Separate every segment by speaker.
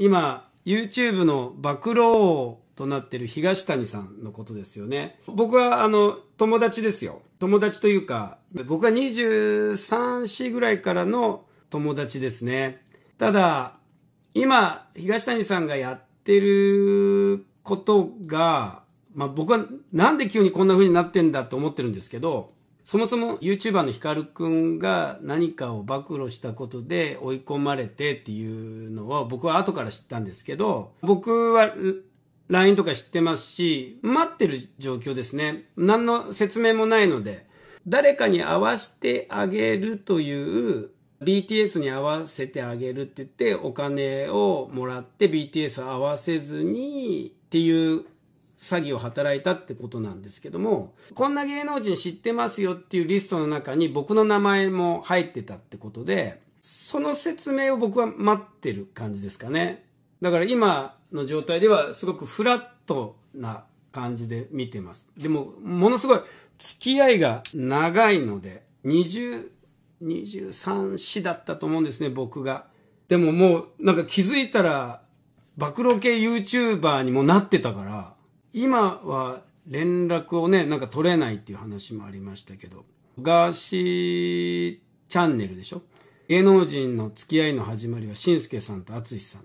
Speaker 1: 今、YouTube の暴露王となってる東谷さんのことですよね。僕は、あの、友達ですよ。友達というか、僕は23、4ぐらいからの友達ですね。ただ、今、東谷さんがやってることが、まあ、僕はなんで急にこんな風になってんだと思ってるんですけど、そもそも YouTuber のヒカルくんが何かを暴露したことで追い込まれてっていうのは僕は後から知ったんですけど、僕は LINE とか知ってますし、待ってる状況ですね。何の説明もないので、誰かに合わせてあげるという BTS に合わせてあげるって言ってお金をもらって BTS 合わせずにっていう詐欺を働いたってことなんですけども、こんな芸能人知ってますよっていうリストの中に僕の名前も入ってたってことで、その説明を僕は待ってる感じですかね。だから今の状態ではすごくフラットな感じで見てます。でも、ものすごい付き合いが長いので、20、23死だったと思うんですね、僕が。でももう、なんか気づいたら、暴露系 YouTuber にもなってたから、今は連絡をね、なんか取れないっていう話もありましたけど、ガーシーチャンネルでしょ芸能人の付き合いの始まりは、しんすけさんとあつしさん。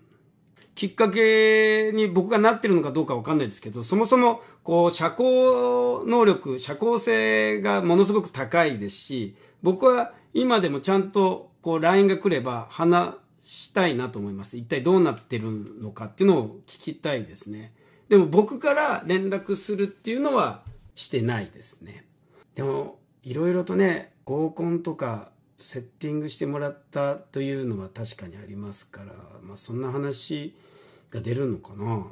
Speaker 1: きっかけに僕がなってるのかどうかわかんないですけど、そもそも、こう、社交能力、社交性がものすごく高いですし、僕は今でもちゃんと、こう、LINE が来れば話したいなと思います。一体どうなってるのかっていうのを聞きたいですね。でも僕から連絡するっていうのはしてないですね。でも、いろいろとね、合コンとかセッティングしてもらったというのは確かにありますから、まあそんな話が出るのかな。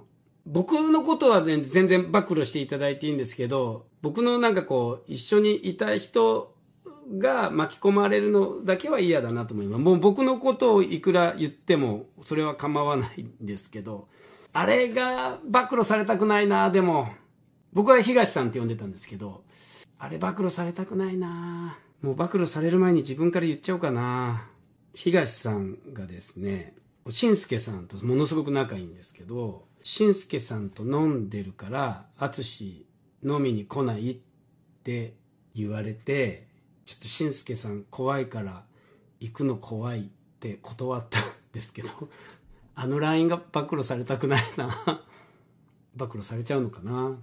Speaker 1: 僕のことは、ね、全然暴露していただいていいんですけど、僕のなんかこう、一緒にいた人が巻き込まれるのだけは嫌だなと思います。もう僕のことをいくら言っても、それは構わないんですけど、あれが暴露されたくないな、でも。僕は東さんって呼んでたんですけど、あれ暴露されたくないな。もう暴露される前に自分から言っちゃおうかな。東さんがですね、しんすけさんとものすごく仲いいんですけど、しんすけさんと飲んでるから、あつし飲みに来ないって言われて、ちょっとしんすけさん怖いから行くの怖いって断ったんですけど、あの LINE が暴露されたくないな暴露されちゃうのかな